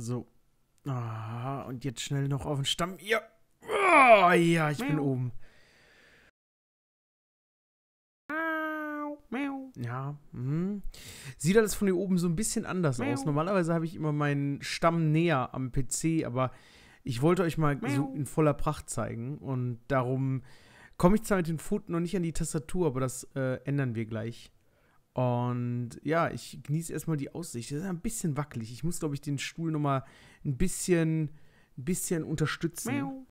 So. Ah, und jetzt schnell noch auf den Stamm. Ja. Oh, ja, ich Miau. bin oben. Miau. Ja. Mh. Sieht alles von hier oben so ein bisschen anders Miau. aus. Normalerweise habe ich immer meinen Stamm näher am PC, aber ich wollte euch mal so in voller Pracht zeigen. Und darum komme ich zwar mit den Pfoten noch nicht an die Tastatur, aber das äh, ändern wir gleich. Und ja, ich genieße erstmal die Aussicht. Das ist ein bisschen wackelig. Ich muss, glaube ich, den Stuhl nochmal ein bisschen, ein bisschen unterstützen. Miau.